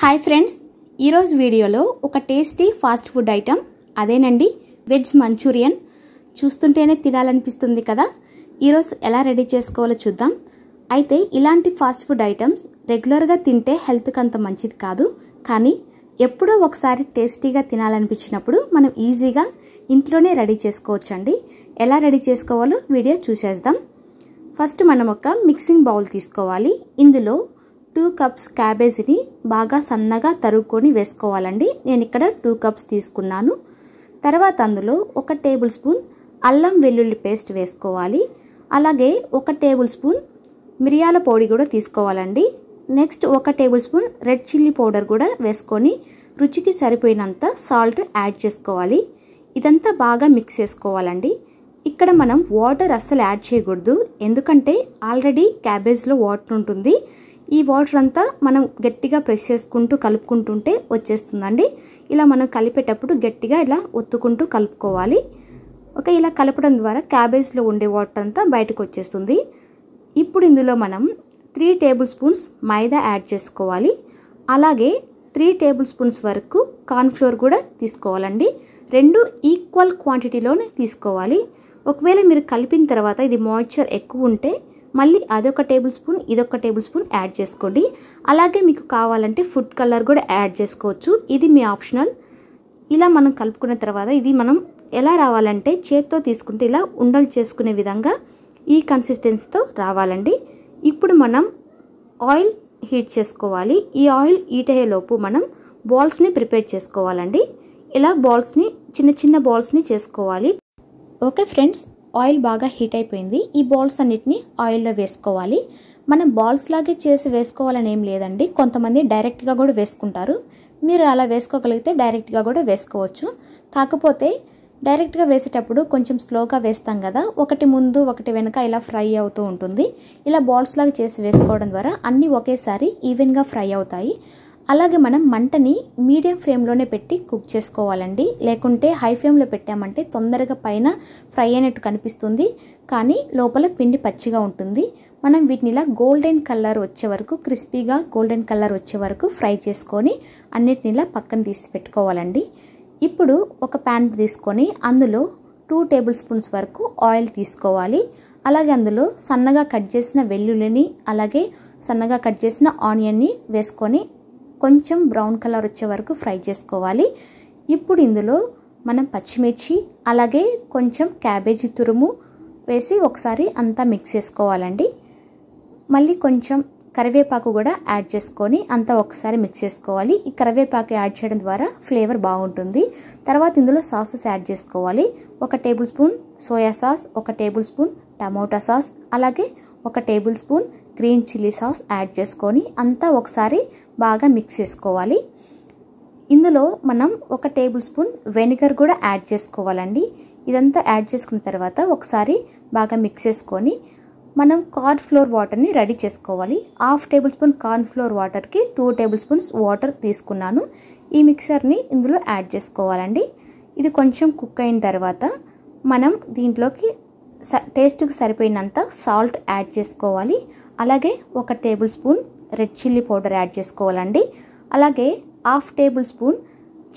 hi friends ఈరోజు వీడియోలో ఒక టేస్టీ ఫాస్ట్ ఫుడ్ ఐటెం అదేనండి వెజ్ మంచూరియన్ చూస్తుంటేనే తినాలనిపిస్తుంది కదా ఈరోజు ఎలా రెడీ చేసుకోవాలో చూద్దాం అయితే ఇలాంటి ఫాస్ట్ ఫుడ్ ఐటమ్స్ రెగ్యులర్గా తింటే హెల్త్కి అంత మంచిది కాదు కానీ ఎప్పుడో ఒకసారి టేస్టీగా తినాలనిపించినప్పుడు మనం ఈజీగా ఇంట్లోనే రెడీ చేసుకోవచ్చండి ఎలా రెడీ చేసుకోవాలో వీడియో చూసేద్దాం ఫస్ట్ మనం ఒక మిక్సింగ్ బౌల్ తీసుకోవాలి ఇందులో టూ కప్స్ క్యాబేజీని బాగా సన్నగా తరుక్కొని వేసుకోవాలండి నేను ఇక్కడ టూ కప్స్ తీసుకున్నాను తర్వాత అందులో ఒక టేబుల్ స్పూన్ అల్లం వెల్లుల్లి పేస్ట్ వేసుకోవాలి అలాగే ఒక టేబుల్ స్పూన్ మిరియాల పొడి కూడా తీసుకోవాలండి నెక్స్ట్ ఒక tablespoon red chilli powder కూడా వేసుకొని రుచికి సరిపోయినంత సాల్ట్ యాడ్ చేసుకోవాలి ఇదంతా బాగా మిక్స్ చేసుకోవాలండి ఇక్కడ మనం వాటర్ అస్సలు యాడ్ చేయకూడదు ఎందుకంటే ఆల్రెడీ క్యాబేజ్లో వాటర్ ఉంటుంది ఈ వాటర్ అంతా మనం గట్టిగా ప్రెస్ చేసుకుంటూ కలుపుకుంటుంటే వచ్చేస్తుందండి ఇలా మనం కలిపేటప్పుడు గట్టిగా ఇలా ఒత్తుకుంటూ కలుపుకోవాలి ఒక ఇలా కలపడం ద్వారా క్యాబేజ్లో ఉండే వాటర్ అంతా బయటకు వచ్చేస్తుంది ఇప్పుడు ఇందులో మనం త్రీ టేబుల్ స్పూన్స్ మైదా యాడ్ చేసుకోవాలి అలాగే త్రీ టేబుల్ స్పూన్స్ వరకు కార్న్ఫ్లోర్ కూడా తీసుకోవాలండి రెండు ఈక్వల్ క్వాంటిటీలోనే తీసుకోవాలి ఒకవేళ మీరు కలిపిన తర్వాత ఇది మాయిశ్చర్ ఎక్కువ ఉంటే మళ్ళీ అదొక టేబుల్ స్పూన్ ఇదొక టేబుల్ స్పూన్ యాడ్ చేసుకోండి అలాగే మీకు కావాలంటే ఫుడ్ కలర్ కూడా యాడ్ చేసుకోవచ్చు ఇది మీ ఆప్షనల్ ఇలా మనం కలుపుకున్న తర్వాత ఇది మనం ఎలా రావాలంటే చేత్తో తీసుకుంటే ఇలా ఉండలు చేసుకునే విధంగా ఈ కన్సిస్టెన్సీతో రావాలండి ఇప్పుడు మనం ఆయిల్ హీట్ చేసుకోవాలి ఈ ఆయిల్ హీట్ అయ్యేలోపు మనం బాల్స్ని ప్రిపేర్ చేసుకోవాలండి ఇలా బాల్స్ని చిన్న చిన్న బాల్స్ని చేసుకోవాలి ఓకే ఫ్రెండ్స్ ఆయిల్ బాగా హీట్ అయిపోయింది ఈ బాల్స్ అన్నిటిని ఆయిల్లో వేసుకోవాలి మనం బాల్స్ లాగే చేసి వేసుకోవాలని ఏం లేదండి కొంతమంది డైరెక్ట్గా కూడా వేసుకుంటారు మీరు అలా వేసుకోగలిగితే డైరెక్ట్గా కూడా వేసుకోవచ్చు కాకపోతే డైరెక్ట్గా వేసేటప్పుడు కొంచెం స్లోగా వేస్తాం కదా ఒకటి ముందు ఒకటి వెనక ఇలా ఫ్రై అవుతూ ఉంటుంది ఇలా బాల్స్ లాగా చేసి వేసుకోవడం ద్వారా అన్నీ ఒకేసారి ఈవెన్గా ఫ్రై అవుతాయి అలాగే మనం మంటని మీడియం ఫ్లేమ్లోనే పెట్టి కుక్ చేసుకోవాలండి లేకుంటే హై ఫ్లేమ్లో పెట్టామంటే తొందరగా పైన ఫ్రై అయినట్టు కనిపిస్తుంది కానీ లోపల పిండి పచ్చిగా ఉంటుంది మనం వీటిని ఇలా గోల్డెన్ కలర్ వచ్చే వరకు క్రిస్పీగా గోల్డెన్ కలర్ వచ్చే వరకు ఫ్రై చేసుకొని అన్నిటిని ఇలా పక్కన తీసి పెట్టుకోవాలండి ఇప్పుడు ఒక ప్యాన్ తీసుకొని అందులో టూ టేబుల్ స్పూన్స్ వరకు ఆయిల్ తీసుకోవాలి అలాగే అందులో సన్నగా కట్ చేసిన వెల్లుల్లిని అలాగే సన్నగా కట్ చేసిన ఆనియన్ని వేసుకొని కొంచెం బ్రౌన్ కలర్ వచ్చే వరకు ఫ్రై చేసుకోవాలి ఇప్పుడు ఇందులో మనం పచ్చిమిర్చి అలాగే కొంచెం క్యాబేజీ తురుము వేసి ఒకసారి అంతా మిక్స్ చేసుకోవాలండి మళ్ళీ కొంచెం కరివేపాకు కూడా యాడ్ చేసుకొని అంతా ఒకసారి మిక్స్ చేసుకోవాలి ఈ కరివేపాకు యాడ్ చేయడం ద్వారా ఫ్లేవర్ బాగుంటుంది తర్వాత ఇందులో సాసెస్ యాడ్ చేసుకోవాలి ఒక టేబుల్ స్పూన్ సోయా సాస్ ఒక టేబుల్ స్పూన్ టమోటా సాస్ అలాగే ఒక tablespoon green chilli sauce add చేసుకొని అంతా ఒకసారి బాగా మిక్స్ చేసుకోవాలి ఇందులో మనం ఒక టేబుల్ స్పూన్ వెనిగర్ కూడా యాడ్ చేసుకోవాలండి ఇదంతా యాడ్ చేసుకున్న తర్వాత ఒకసారి బాగా మిక్స్ చేసుకొని మనం కార్న్ ఫ్లోర్ వాటర్ని రెడీ చేసుకోవాలి half tablespoon cornflour వాటర్కి టూ టేబుల్ స్పూన్స్ వాటర్ తీసుకున్నాను ఈ మిక్సర్ని ఇందులో యాడ్ చేసుకోవాలండి ఇది కొంచెం కుక్ అయిన తర్వాత మనం దీంట్లోకి స టేస్ట్కి సరిపోయినంత సాల్ట్ యాడ్ చేసుకోవాలి అలాగే ఒక tablespoon red chilli powder add చేసుకోవాలండి అలాగే half tablespoon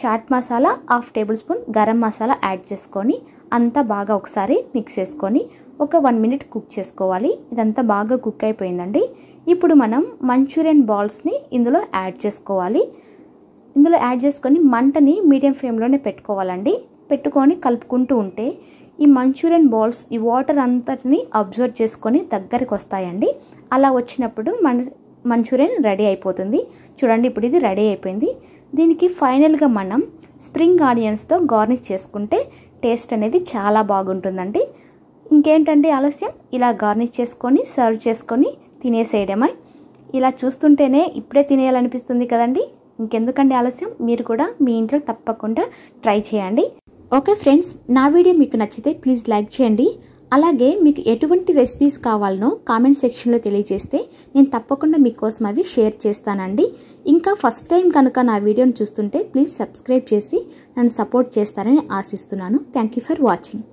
chaat masala half tablespoon garam masala add చేసుకొని అంతా బాగా ఒకసారి మిక్స్ చేసుకొని ఒక వన్ మినిట్ కుక్ చేసుకోవాలి ఇదంతా బాగా కుక్ అయిపోయిందండి ఇప్పుడు మనం మంచూరియన్ బాల్స్ని ఇందులో యాడ్ చేసుకోవాలి ఇందులో యాడ్ చేసుకొని మంటని మీడియం ఫ్లేమ్లోనే పెట్టుకోవాలండి పెట్టుకొని కలుపుకుంటూ ఉంటే ఈ మంచూరియన్ బాల్స్ ఈ వాటర్ అంతటిని అబ్జర్వ్ చేసుకొని దగ్గరికి వస్తాయండి అలా వచ్చినప్పుడు మన మంచూరియన్ రెడీ అయిపోతుంది చూడండి ఇప్పుడు ఇది రెడీ అయిపోయింది దీనికి ఫైనల్గా మనం స్ప్రింగ్ ఆనియన్స్తో గార్నిష్ చేసుకుంటే టేస్ట్ అనేది చాలా బాగుంటుందండి ఇంకేంటండి ఆలస్యం ఇలా గార్నిష్ చేసుకొని సర్వ్ చేసుకొని తినేసేయడమే ఇలా చూస్తుంటేనే ఇప్పుడే తినేయాలనిపిస్తుంది కదండి ఇంకెందుకండి ఆలస్యం మీరు కూడా మీ ఇంట్లో తప్పకుండా ట్రై చేయండి ఓకే ఫ్రెండ్స్ నా వీడియో మీకు నచ్చితే ప్లీజ్ లైక్ చేయండి అలాగే మీకు ఎటువంటి రెసిపీస్ కావాలనో కామెంట్ సెక్షన్లో తెలియజేస్తే నేను తప్పకుండా మీకోసం అవి షేర్ చేస్తానండి ఇంకా ఫస్ట్ టైం కనుక నా వీడియోను చూస్తుంటే ప్లీజ్ సబ్స్క్రైబ్ చేసి నన్ను సపోర్ట్ చేస్తారని ఆశిస్తున్నాను థ్యాంక్ ఫర్ వాచింగ్